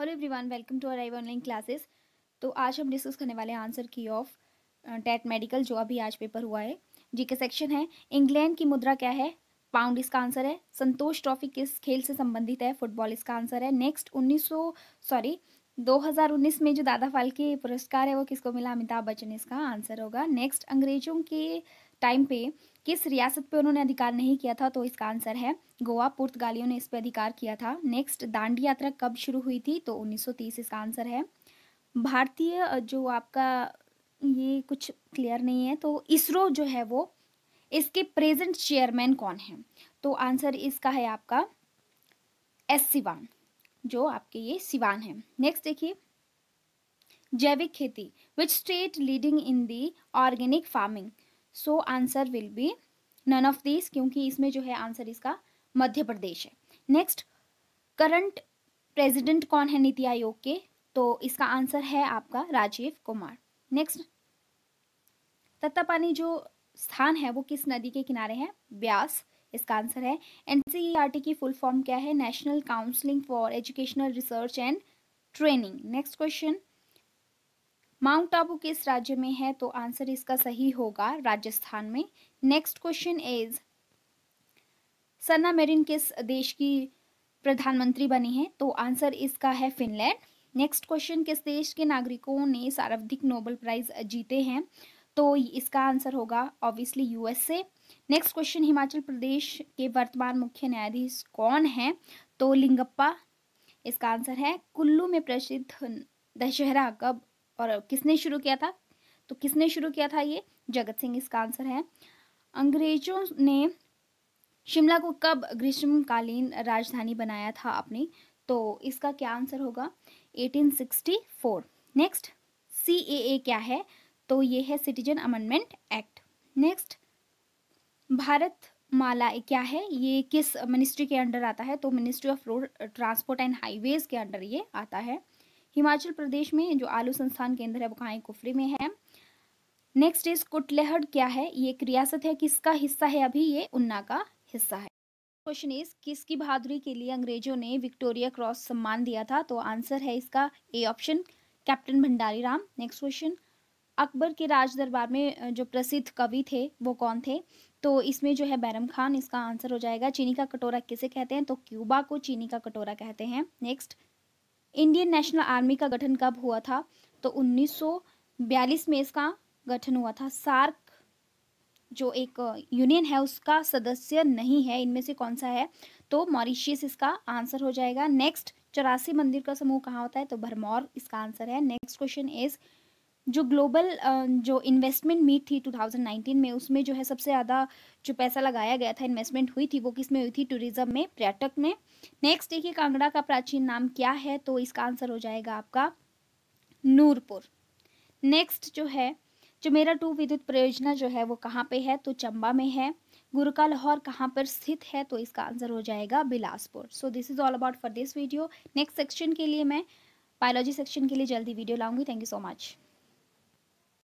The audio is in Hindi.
hello everyone welcome to arrive online classes तो आज हम डिस्कस करने वाले आंसर की ऑफ टेट मेडिकल जो अभी आज पेपर हुआ है जी के सेक्शन है इंग्लैंड की मुद्रा क्या है पाउंड इसका आंसर है संतोष ट्रॉफी किस खेल से संबंधित है फुटबॉल इसका आंसर है नेक्स्ट उन्नीस सॉरी 2019 में जो दादा फाल्के पुरस्कार है वो किसको मिला अमिताभ बच्चन इसका आंसर होगा नेक्स्ट अंग्रेजों के टाइम पे किस रियासत पे उन्होंने अधिकार नहीं किया था तो इसका आंसर है गोवा पुर्तगालियों ने इस पे अधिकार किया था नेक्स्ट दांडी यात्रा कब शुरू हुई थी तो 1930 इसका आंसर है भारतीय जो आपका ये कुछ क्लियर नहीं है तो इसरो जो है वो इसके प्रेजेंट चेयरमैन कौन है तो आंसर इसका है आपका एस सिवान जो आपके ये सिवान है नेक्स्ट देखिए जैविक खेती which state leading in the organic farming so answer will be none of this क्योंकि इसमें जो है आंसर इसका मध्य प्रदेश है नेक्स्ट करंट प्रेसिडेंट कौन है नीति आयोग के तो इसका आंसर है आपका राजीव कुमार नेक्स्ट तत्तापानी जो स्थान है वो किस नदी के किनारे है ब्यास इसका आंसर है एन e की फुल फॉर्म क्या है national counselling for educational research and training next question mount Abu किस राज्य में है तो आंसर इसका सही होगा राजस्थान में next question is Sanna Marin किस देश की प्रधानमंत्री बनी है तो आंसर इसका है फिनलैंड नेक्स्ट क्वेश्चन किस देश के नागरिकों ने सार्वधिक नोबल प्राइज जीते हैं तो इसका आंसर होगा obviously USA next question Himachal Pradesh के वर्तमान मुख्य न्यायाधीश कौन है तो लिंगप्पा इसका आंसर है कुल्लू में प्रसिद्ध दशहरा कब और किसने शुरू किया था तो किसने शुरू किया था ये जगत सिंह इसका आंसर है अंग्रेजों ने शिमला को कब ग्रीष्मकालीन राजधानी बनाया था अपनी तो इसका क्या आंसर होगा 1864 नेक्स्ट सी क्या है तो ये है citizen amendment act next Bharatmala क्या है ये किस मिनिस्ट्री के अंडर आता है तो ministry of road transport and highways के अंडर ये आता है हिमाचल प्रदेश में जो आलू संस्थान केंद्र है वो कहाँ कुफरी में है नेक्स्ट इज कुटलेहड़ क्या है ये एक रियासत है किसका हिस्सा है अभी ये उन्ना का हिस्सा है क्वेश्चन इज किसकी बहादुरी के लिए अंग्रेजों ने विक्टोरिया क्रॉस सम्मान दिया था तो आंसर है इसका A option captain Bhandari Ram next question Akbar के राज दरबार में जो प्रसिद्ध कवि थे वो कौन थे तो इसमें जो है बैरम खान इसका आंसर हो जाएगा चीनी का कटोरा किसे कहते हैं तो क्यूबा को चीनी का कटोरा कहते हैं नेक्स्ट इंडियन नेशनल आर्मी का गठन कब हुआ था तो 1942 में इसका गठन हुआ था सार्क जो एक यूनियन है उसका सदस्य नहीं है इनमें से कौन सा है तो मॉरिशियस इसका आंसर हो जाएगा नेक्स्ट चौरासी मंदिर का समूह कहाँ होता है तो भरमौर इसका आंसर है नेक्स्ट क्वेश्चन इज जो ग्लोबल जो इन्वेस्टमेंट मीट थी 2019 में उसमें जो है सबसे ज़्यादा जो पैसा लगाया गया था इन्वेस्टमेंट हुई थी वो किस में हुई थी टूरिज्म में पर्यटक में नेक्स्ट देखिए कांगड़ा का प्राचीन नाम क्या है तो इसका आंसर हो जाएगा आपका नूरपुर नेक्स्ट जो है जो मेरा टू विद्युत परियोजना जो है वो कहाँ पे है तो चंबा में है गुरु का लाहौर कहाँ पर स्थित है तो इसका आंसर हो जाएगा Bilaspur so this is all about for this video next section के लिए मैं बायोलॉजी सेक्शन के लिए जल्दी वीडियो लाऊंगी थैंक यू सो मच